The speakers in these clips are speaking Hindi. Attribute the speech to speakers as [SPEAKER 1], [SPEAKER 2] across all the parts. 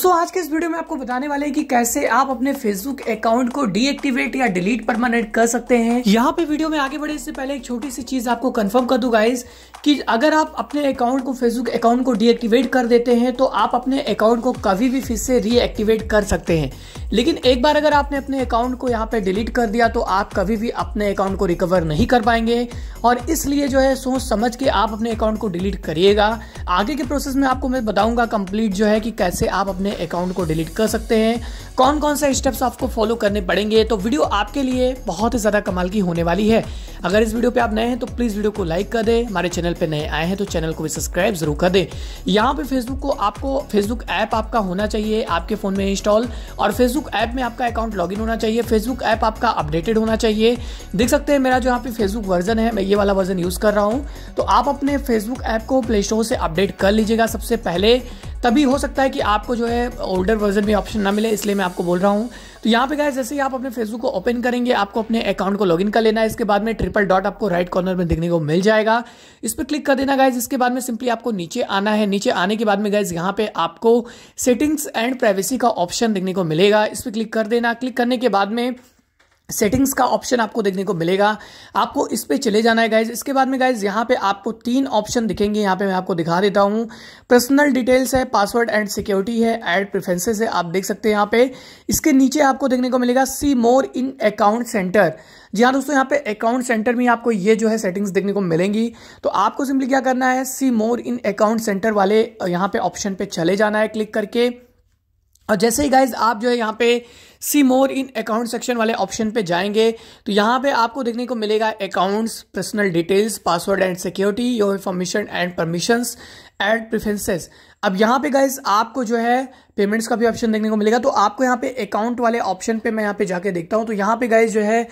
[SPEAKER 1] दोस्तों आज के इस वीडियो में आपको बताने वाले हैं कि कैसे आप अपने फेसबुक अकाउंट को डीएक्टिवेट या डिलीट परमानेंट कर सकते हैं यहाँ पे वीडियो में आगे बढ़े इससे पहले एक छोटी सी चीज आपको कंफर्म कर दू गाइज कि अगर आप अपने अकाउंट को फेसबुक अकाउंट को डीएक्टिवेट कर देते हैं तो आप अपने अकाउंट को कभी भी फिर से रीएक्टिवेट कर सकते हैं लेकिन एक बार अगर आपने अपने अकाउंट को यहाँ पे डिलीट कर दिया तो आप कभी भी अपने अकाउंट को रिकवर नहीं कर पाएंगे और इसलिए जो है सोच समझ के आप अपने अकाउंट को डिलीट करिएगा आगे के प्रोसेस में आपको मैं बताऊंगा कंप्लीट जो है कि कैसे आप अपने अकाउंट को डिलीट कर सकते हैं कौन कौन से स्टेप्स आपको फॉलो करने पड़ेंगे तो वीडियो आपके लिए बहुत ही ज़्यादा कमाल की होने वाली है अगर इस वीडियो पर आप नए हैं तो प्लीज़ वीडियो को लाइक कर दें हमारे चैनल चैनल पे नए आए हैं तो चैनल को भी सब्सक्राइब जरूर कर दें यहाँ पे फेसबुक को आपको फेसबुक ऐप आपका होना चाहिए आपके फ़ोन में इंस्टॉल और फेसबुक ऐप में आपका अकाउंट लॉग होना चाहिए फेसबुक ऐप आपका अपडेटेड होना चाहिए देख सकते हैं मेरा जो यहाँ पे फेसबुक वर्जन है मैं ये वाला वर्जन यूज़ कर रहा हूँ तो आप अपने फेसबुक ऐप को प्ले स्टोर से अपडेट कर लीजिएगा सबसे पहले तभी हो सकता है कि आपको जो है ओल्डर वर्जन में ऑप्शन ना मिले इसलिए मैं आपको बोल रहा हूँ तो यहाँ पे गाइस जैसे ही आप अपने फेसबुक को ओपन करेंगे आपको अपने अकाउंट को लॉगिन कर लेना है इसके बाद में ट्रिपल डॉट आपको राइट कॉर्नर में देखने को मिल जाएगा इस पर क्लिक कर देना गाइज इसके बाद में सिंपली आपको नीचे आना है नीचे आने के बाद में गाइज यहाँ पे आपको सेटिंग्स एंड प्राइवेसी का ऑप्शन देखने को मिलेगा इस पर क्लिक कर देना क्लिक करने के बाद में सेटिंग्स का ऑप्शन आपको देखने को मिलेगा आपको इस पर चले जाना है गाइज इसके बाद में गाइज यहाँ पे आपको तीन ऑप्शन दिखेंगे यहाँ पे मैं आपको दिखा देता हूँ पर्सनल डिटेल्स है पासवर्ड एंड सिक्योरिटी है एड प्रिफ्रेंसेस है आप देख सकते हैं यहाँ पे इसके नीचे आपको देखने को मिलेगा सी मोर इन अकाउंट सेंटर जी हाँ दोस्तों यहाँ पे अकाउंट सेंटर में आपको ये जो है सेटिंग्स देखने को मिलेंगी तो आपको सिंपली क्या करना है सी मोर इन अकाउंट सेंटर वाले यहाँ पे ऑप्शन पे चले जाना है क्लिक करके और जैसे ही गाइज आप जो है यहाँ पे see more in account section वाले ऑप्शन पे जाएंगे तो यहाँ पे आपको देखने को मिलेगा accounts personal details password and security your information and permissions and preferences अब यहाँ पे गाइज आपको जो है पेमेंट्स का भी ऑप्शन देखने को मिलेगा तो आपको यहाँ पे अकाउंट वाले ऑप्शन पे मैं यहाँ पे जाके देखता हूँ तो यहाँ पे गाइज जो है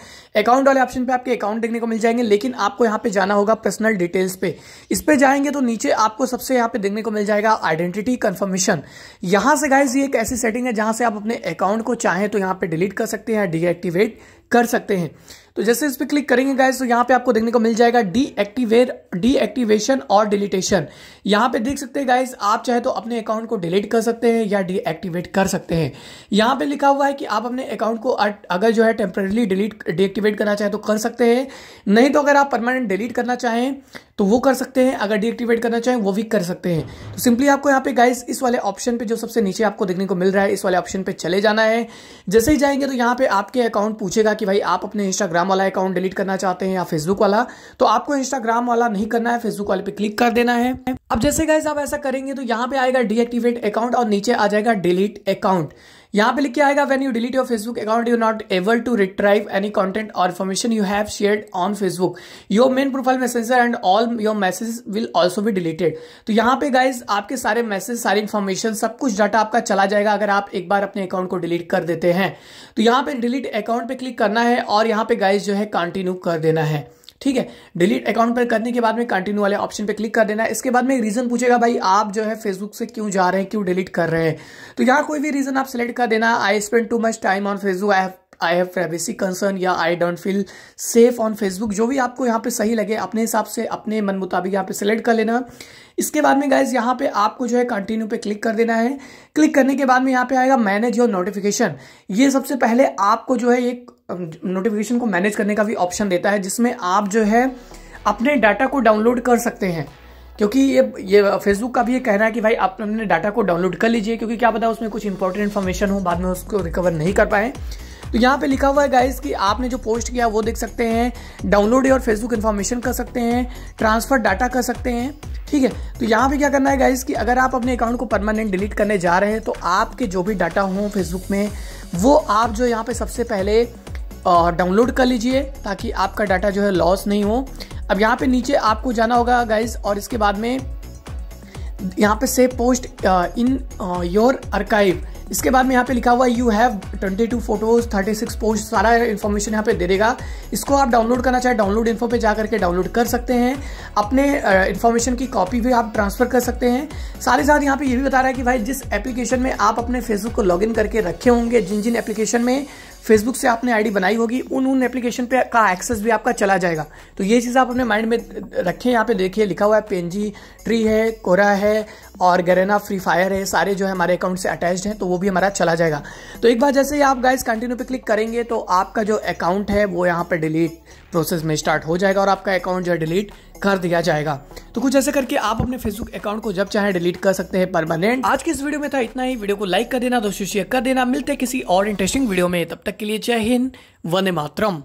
[SPEAKER 1] अकाउंट वाले ऑप्शन पे आपके अकाउंट देखने को मिल जाएंगे लेकिन आपको यहाँ पे जाना होगा पर्सनल डिटेल्स पे इस पे जाएंगे तो नीचे आपको सबसे यहाँ पे देखने को मिल जाएगा आइडेंटिटी कन्फर्मेशन यहाँ से गाइज ये एक ऐसी सेटिंग है जहाँ से आप अपने अकाउंट को चाहें तो यहाँ पे डिलीट कर सकते हैं डीएक्टिवेट कर सकते हैं तो जैसे इस पर क्लिक करेंगे गाइस तो यहाँ पे आपको देखने को मिल जाएगा डी एक्टिवेट डी एक्टिवेशन और डिलीटेशन यहाँ पे देख सकते हैं गाइस आप चाहे तो अपने अकाउंट को डिलीट कर सकते हैं या डीएक्टिवेट कर सकते हैं यहाँ पे लिखा हुआ है कि आप अपने अकाउंट को अगर जो है टेम्परेली डिलीट डीएक्टिवेट करना चाहें तो कर सकते हैं नहीं तो अगर आप परमानेंट डिलीट करना चाहें तो वो कर सकते हैं अगर डीएक्टिवेट करना चाहें वो भी कर सकते हैं तो सिंपली आपको यहाँ पे गाइस इस वाले ऑप्शन पे जो सबसे नीचे आपको देखने को मिल रहा है इस वाले ऑप्शन पे चले जाना है जैसे ही जाएंगे तो यहाँ पे आपके अकाउंट पूछेगा कि भाई आप अपने इंस्टाग्राम इंस्टाग्राम वाला अकाउंट डिलीट करना चाहते हैं या फेसबुक वाला तो आपको इंस्टाग्राम वाला नहीं करना है फेसबुक वाले पे क्लिक कर देना है अब जैसे गाइज आप ऐसा करेंगे तो यहाँ पे आएगा डीएक्टिवेट अकाउंट और नीचे आ जाएगा डिलीट अकाउंट यहां पे लिख के आएगा when you delete your Facebook account you not able to retrieve any content और information you have share on Facebook your main profile messenger and all your message will also भी डिलीटेड तो यहाँ पे गाइज आपके सारे मैसेज सारी इन्फॉर्मेशन सब कुछ डाटा आपका चला जाएगा अगर आप एक बार अपने अकाउंट को डिलीट कर देते हैं तो यहाँ पे डिलीट अकाउंट पे क्लिक करना है और यहाँ पे गाइज जो है कंटिन्यू कर देना है ठीक है डिलीट अकाउंट पर करने के बाद में कंटिन्यू वाले ऑप्शन पर क्लिक कर देना है इसके बाद में रीज़न पूछेगा भाई आप जो है फेसबुक से क्यों जा रहे हैं क्यों डिलीट कर रहे हैं तो यहाँ कोई भी रीज़न आप सेलेक्ट कर देना I spend too much time on Facebook I I have privacy concern या I don't feel safe on Facebook जो भी आपको यहाँ पे सही लगे अपने हिसाब से अपने मन मुताबिक यहाँ पे सिलेक्ट कर लेना इसके बाद में गाइज यहाँ पे आपको जो है कंटिन्यू पे क्लिक कर देना है क्लिक करने के बाद में यहाँ पे आएगा मैनेज योर नोटिफिकेशन ये सबसे पहले आपको जो है एक नोटिफिकेशन को मैनेज करने का भी ऑप्शन देता है जिसमें आप जो है अपने डाटा को डाउनलोड कर सकते हैं क्योंकि ये ये फेसबुक का भी ये कहना है कि भाई आप अपने डाटा को डाउनलोड कर लीजिए क्योंकि क्या पता उसमें कुछ इंपॉर्टेंट इन्फॉर्मेशन हो बाद में उसको रिकवर नहीं कर पाए तो यहाँ पे लिखा हुआ है गाइस कि आपने जो पोस्ट किया वो देख सकते हैं डाउनलोड और फेसबुक इन्फॉर्मेशन कर सकते हैं ट्रांसफ़र डाटा कर सकते हैं ठीक है तो यहाँ पे क्या करना है गाइज कि अगर आप अपने अकाउंट को परमानेंट डिलीट करने जा रहे हैं तो आपके जो भी डाटा हों फेसबुक में वो आप जो यहाँ पे सबसे पहले डाउनलोड कर लीजिए ताकि आपका डाटा जो है लॉस नहीं हो अब यहाँ पे नीचे आपको जाना होगा गाइज और इसके बाद में यहाँ पे से पोस्ट इन योर अर्काइव इसके बाद में यहाँ पे लिखा हुआ यू हैव 22 फोटोज 36 पोस्ट सारा इन्फॉर्मेशन यहाँ पे दे देगा इसको आप डाउनलोड करना चाहे डाउनलोड इन्फो पे जा करके डाउनलोड कर सकते हैं अपने इन्फॉर्मेशन की कॉपी भी आप ट्रांसफ़र कर सकते हैं साथ ही साथ यहाँ पे ये भी बता रहा है कि भाई जिस एप्लीकेशन में आप अपने फेसबुक को लॉग करके रखे होंगे जिन जिन एप्लीकेशन में फेसबुक से आपने आईडी बनाई होगी उन उन एप्लीकेशन पे का एक्सेस भी आपका चला जाएगा तो ये चीज़ आप अपने माइंड में रखें यहाँ पे देखिए लिखा हुआ है पेनजी ट्री है कोरा है और गरेना फ्री फायर है सारे जो है हमारे अकाउंट से अटैच्ड हैं तो वो भी हमारा चला जाएगा तो एक बार जैसे ही आप गाइज कंटिन्यू पे क्लिक करेंगे तो आपका जो अकाउंट है वो यहाँ पर डिलीट प्रोसेस में स्टार्ट हो जाएगा और आपका अकाउंट जो है डिलीट कर दिया जाएगा तो कुछ ऐसे करके आप अपने फेसबुक अकाउंट को जब चाहे डिलीट कर सकते हैं परमानेंट आज के इस वीडियो में था इतना ही वीडियो को लाइक कर देना दोस्तों शेयर कर देना मिलते किसी और इंटरेस्टिंग वीडियो में तब तक के लिए जय हिंद वने मातरम